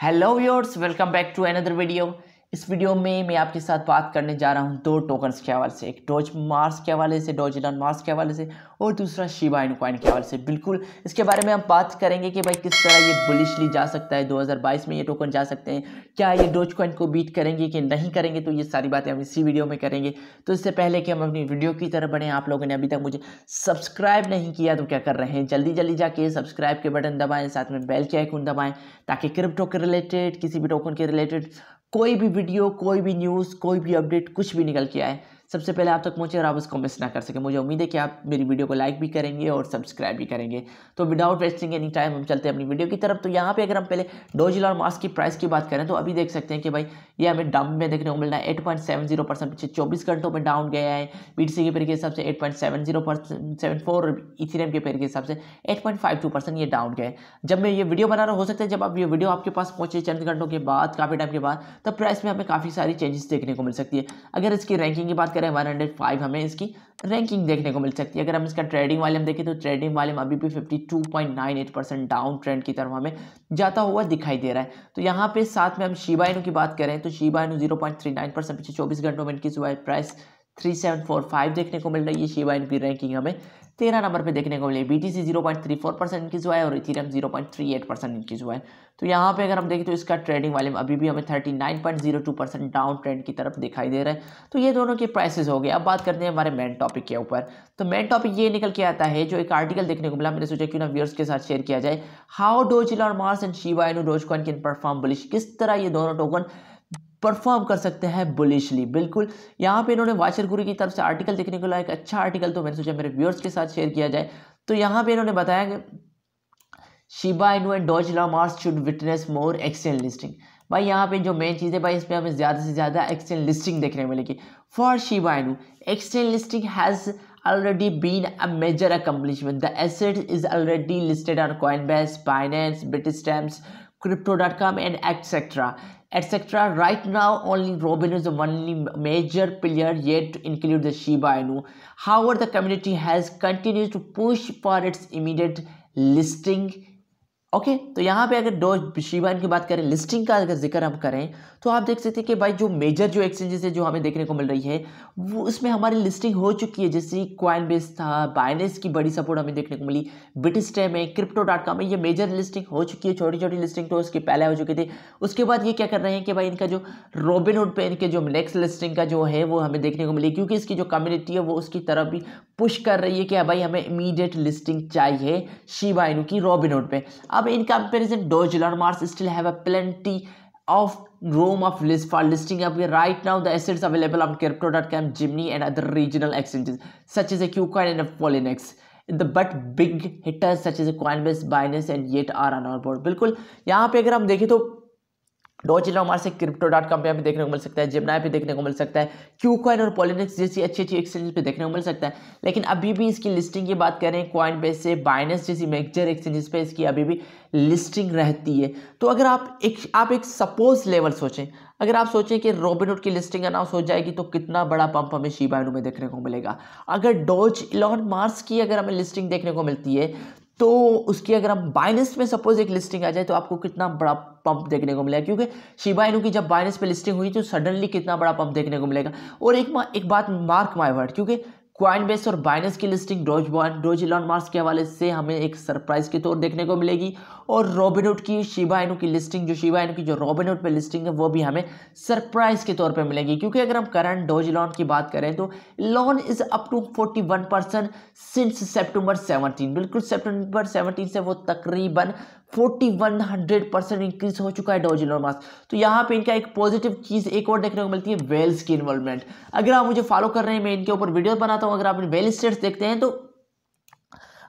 hello viewers welcome back to another video इस video में मैं आपके साथ बात करने जा रहा हूँ दो टोकन्स के हवाले से एक डोज मार्स के हवाले से डोज इलन मार्स के हवाले से और दूसरा शिवा इन क्वाइन के हवाले से बिल्कुल इसके बारे में हम बात करेंगे कि भाई किस तरह ये बुलिशली जा सकता है 2022 में ये टोकन जा सकते हैं क्या ये डोज क्वाइन को बीट करेंगे कि नहीं करेंगे तो ये सारी बातें हम इसी वीडियो में करेंगे तो इससे पहले कि हम अपनी वीडियो की तरफ बढ़ें आप लोगों ने अभी तक मुझे सब्सक्राइब नहीं किया तो क्या कर रहे हैं जल्दी जल्दी जाके सब्सक्राइब के बटन दबाएँ साथ में बेल के आइकून दबाएँ ताकि क्रिप्टो के रिलेटेड किसी भी टोकन के रिलेटेड कोई भी वीडियो कोई भी न्यूज़ कोई भी अपडेट कुछ भी निकल के आए सबसे पहले आप तक पहुँचे और आप उसको मिस ना कर सके मुझे उम्मीद है कि आप मेरी वीडियो को लाइक भी करेंगे और सब्सक्राइब भी करेंगे तो विदाउट वेस्टिंग एनी टाइम हम चलते हैं अपनी वीडियो की तरफ तो यहाँ पे अगर हम पहले डोजिल और मास्क की प्राइस की बात करें तो अभी देख सकते हैं कि भाई ये हमें डाउन में देखने को मिल रहा है eight point seven zero percent पीछे चौबीस घंटों में डाउन गया है बी टी सी के पेयर के हिसाब से eight point seven zero percent seven four और इथीरियम के पेयर के हिसाब से eight point five two percent ये डाउन गया है जब मैं ये वीडियो बना रहा हो सकता है जब आप ये वीडियो आपके पास पहुंचे चंद घंटों के बाद काफ़ी टाइम के बाद तब प्राइस में हमें काफ़ी सारी चेंजेस देखने को मिल सकती है अगर इसकी रैंकिंग की बात करें वन हंड्रेड फाइव हमें इसकी रैंकिंग देखने को मिल सकती है अगर हम इसका ट्रेडिंग वॉल्यूम देखें तो ट्रेडिंग वॉल्यूम अभी भी fifty two point nine eight percent down trend की तरफ हमें जाता हुआ दिखाई दे रहा है तो यहाँ पे साथ में हम शिबाइनू की बात करें तो Shiba Inu zero point three nine percent पीछे चौबीस घंटों में इनकी सुबह price three seven four five देखने को मिल रही है शिवा इनकी रैंकिंग हमें तेरह नंबर पे देखने को मिली है B T C zero point three four percent इनकी जो है और Ethereum zero point three eight percent इनकी जो है तो यहाँ पे अगर हम देखें तो इसका ट्रेडिंग वॉल्यूम अभी भी हमें thirty nine point zero two percent down trend की तरफ दिखाई दे रहा है तो ये दोनों के प्राइसेस हो गए अब बात करते हैं हमारे मेन टॉपिक के ऊपर तो मेन टॉपिक ये निकल के आता है जो एक आर्टिकल देखने को मिला मैंने सोचा क्यों ना व्यूअर्स के साथ शेयर किया जाए हाउ डोजिल और Mars and Shiba Inu Dogecoin can perform bullish किस तरह ये दोनों टोकन परफॉर्म कर सकते हैं बुलिशली बिल्कुल यहाँ पे इन्होंने वाचर गुरु की तरफ से आर्टिकल देखने को लगा एक अच्छा आर्टिकल तो मैंने सोचा मेरे व्यूअर्स के साथ शेयर किया जाए तो यहाँ पे इन्होंने बताया कि Shiba Inu and Doge Mars should witness more exchange listing भाई यहाँ पे जो मेन चीज़ है भाई इस पर हमें ज़्यादा से ज़्यादा एक्सचेंज लिस्टिंग देखने मिलेगी for Shiba Inu exchange listing has already been a major accomplishment the asset is already listed on coin on Binance British Bitstamps, crypto.com and etc etc right now only robin is the only major player yet to include the shiba inu however the community has continued to push for its immediate listing okay okay, तो यहाँ पे अगर dough शिवाइन की बात करें listing का अगर जिक्र हम करें तो आप देख सकते हैं कि भाई जो मेजर जो एक्सचेंजेस है जो हमें देखने को मिल रही है वो उसमें हमारी लिस्टिंग हो चुकी है जैसे क्वाइन बेस था बाइनेस की बड़ी सपोर्ट हमें देखने को मिली ब्रिटिश टेम में क्रिप्टो डॉट कॉम में ये मेजर लिस्टिंग हो चुकी है छोटी छोटी लिस्टिंग तो उसके पहले हो चुके थे उसके बाद ये क्या कर रहे हैं कि भाई इनका जो रॉबिनहुड पे इनके जो नेक्स्ट लिस्टिंग का जो है वो हमें देखने को मिली क्योंकि इसकी जो कम्युनिटी है वो उसकी तरफ भी पुश कर रही है कि हाँ भाई हमें इमीडिएट लिस्टिंग चाहिए शिवाइनू की रॉबिनोड पे अब इन कंपेरिजन डोजल और Mars still have plenty of room of list for listing अब right now the assets available on crypto dot com Gemini and other regional exchanges such is a and Poloniex the but big hitters such is a coin Binance and yet are on board बिल्कुल यहाँ पे अगर हम देखें तो Dodge हमारे से crypto dot com पर हमें देखने को मिल सकता है जिमनाय पे देखने को मिल सकता है क्यूकॉइन और पॉलिनिक्स जैसी अच्छी अच्छी एक्सचेंज पे देखने को मिल सकता है लेकिन अभी भी इसकी लिस्टिंग की बात करें कॉइन बेस से बाइनेंस जैसी मेजर एक्सचेंजेस पे इसकी अभी भी लिस्टिंग रहती है तो अगर आप एक आप एक सपोज लेवल सोचें अगर आप सोचें कि रॉबिनहुड की लिस्टिंग अनाउंस हो जाएगी तो कितना बड़ा पंप हमें शिबाइनू में देखने को मिलेगा अगर डोज इलॉन मार्स की अगर हमें लिस्टिंग देखने को मिलती है तो उसकी अगर आप बाइनेंस में सपोज एक लिस्टिंग आ जाए तो आपको कितना बड़ा पंप देखने को मिलेगा क्योंकि शिबा की जब बाइनेंस पे लिस्टिंग हुई तो सडनली कितना बड़ा पंप देखने को मिलेगा और एक मा, एक बात मार्क माई वर्ड क्योंकि क्वाइनबेस और बाइनेंस की लिस्टिंग डोज बॉन डोज इलॉन मार्क्स के हवाले से हमें एक सरप्राइज के तौर देखने को मिलेगी और रॉबिनुड की शिबा की लिस्टिंग जो शिबा की जो रॉबिनुड पे लिस्टिंग है वो भी हमें सरप्राइज के तौर पे मिलेगी क्योंकि अगर हम करंट डोज लॉन की बात करें तो Elon is up to 41 percent since September 17 बिल्कुल सेप्टेम्बर 17 से वो तकरीबन 4100 परसेंट इंक्रीज हो चुका है डोजिलोर मास तो यहाँ पे इनका एक पॉजिटिव चीज़ एक और देखने को मिलती है वेल्स की इन्वॉल्वमेंट अगर आप मुझे फॉलो कर रहे हैं मैं इनके ऊपर वीडियो बनाता हूँ अगर आप वेल स्टेट्स देखते हैं तो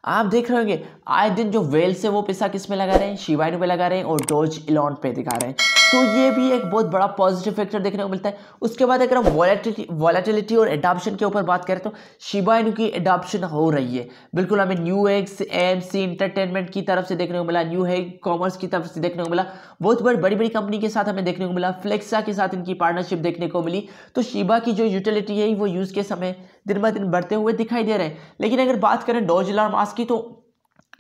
आप देख रहे होंगे आए दिन जो वेल्स है वो पैसा किस में लगा रहे हैं शिवाइन पे लगा रहे हैं और डोज इलॉन पे दिखा रहे हैं तो ये भी एक बहुत बड़ा पॉजिटिव फैक्टर देखने को मिलता है उसके बाद अगर हम वॉलेटिलिटी वॉलेटिलिटी और एडाप्शन के ऊपर बात करें तो शिबा इनू की एडाप्शन हो रही है बिल्कुल हमें new X M C entertainment की तरफ से देखने को मिला न्यू एग कॉमर्स की तरफ से देखने को मिला बहुत बड़ी बड़ी बड़ी कंपनी के साथ हमें देखने को मिला फ्लेक्सा के साथ इनकी पार्टनरशिप देखने को मिली तो शिबा की जो यूटिलिटी है वो यूज़ के समय दिन ब दिन बढ़ते हुए दिखाई दे रहे हैं लेकिन अगर बात करें डोजिलार मास्क की तो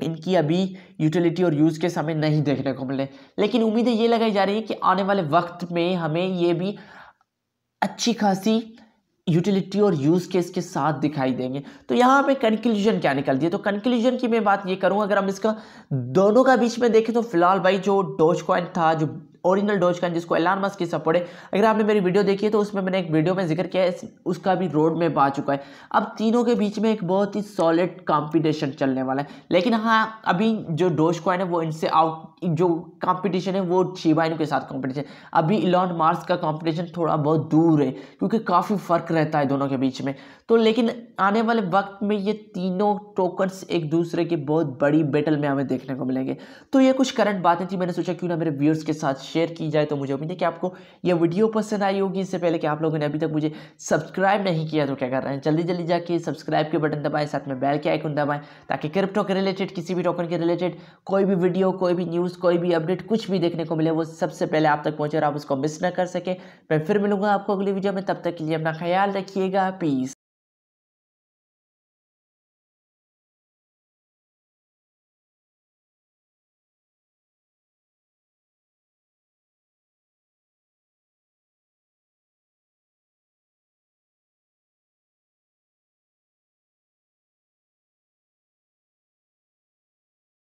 इनकी अभी यूटिलिटी और यूज़ के समय नहीं देखने को मिले लेकिन उम्मीदें ये लगाई जा रही है कि आने वाले वक्त में हमें ये भी अच्छी खासी यूटिलिटी और यूज़ केस के साथ दिखाई देंगे तो यहाँ पे कंक्लूजन क्या निकल दिया तो कंक्लूजन की मैं बात ये करूँ अगर हम इसका दोनों का बीच में देखें तो फिलहाल भाई जो डोज कॉइन था जो ओरिजिनल डोज का जिसको एलान मस्क की सपोर्ट है अगर आपने मेरी वीडियो देखी है तो उसमें मैंने एक वीडियो में जिक्र किया है उसका भी रोड मैप आ चुका है अब तीनों के बीच में एक बहुत ही सॉलिड कॉम्पिटिशन चलने वाला है लेकिन हाँ अभी जो डोज कॉइन है वो इनसे आउट जो कंपटीशन है वो शिबा के साथ कंपटीशन अभी इलॉन मार्स का कंपटीशन थोड़ा बहुत दूर है क्योंकि काफ़ी फ़र्क रहता है दोनों के बीच में तो लेकिन आने वाले वक्त में ये तीनों टोकन्स एक दूसरे की बहुत बड़ी बैटल में हमें देखने को मिलेंगे तो ये कुछ करंट बातें थी मैंने सोचा क्यों ना मेरे व्यूअर्स के साथ शेयर की जाए तो मुझे उम्मीद है कि आपको यह वीडियो पसंद आई होगी इससे पहले कि आप लोगों ने अभी तक मुझे सब्सक्राइब नहीं किया तो क्या कर रहे हैं जल्दी जल्दी जाके सब्सक्राइब के बटन दबाएं साथ में बैल के आइकन दबाएँ ताकि क्रिप्टो के रिलेटेड किसी भी टोकन के रिलेटेड कोई भी वीडियो कोई भी न्यूज़ न्यूज़ कोई भी अपडेट कुछ भी देखने को मिले वो सबसे पहले आप तक पहुँचे और आप उसको मिस ना कर सकें मैं फिर मिलूँगा आपको अगली वीडियो में तब तक के लिए अपना ख्याल रखिएगा पीस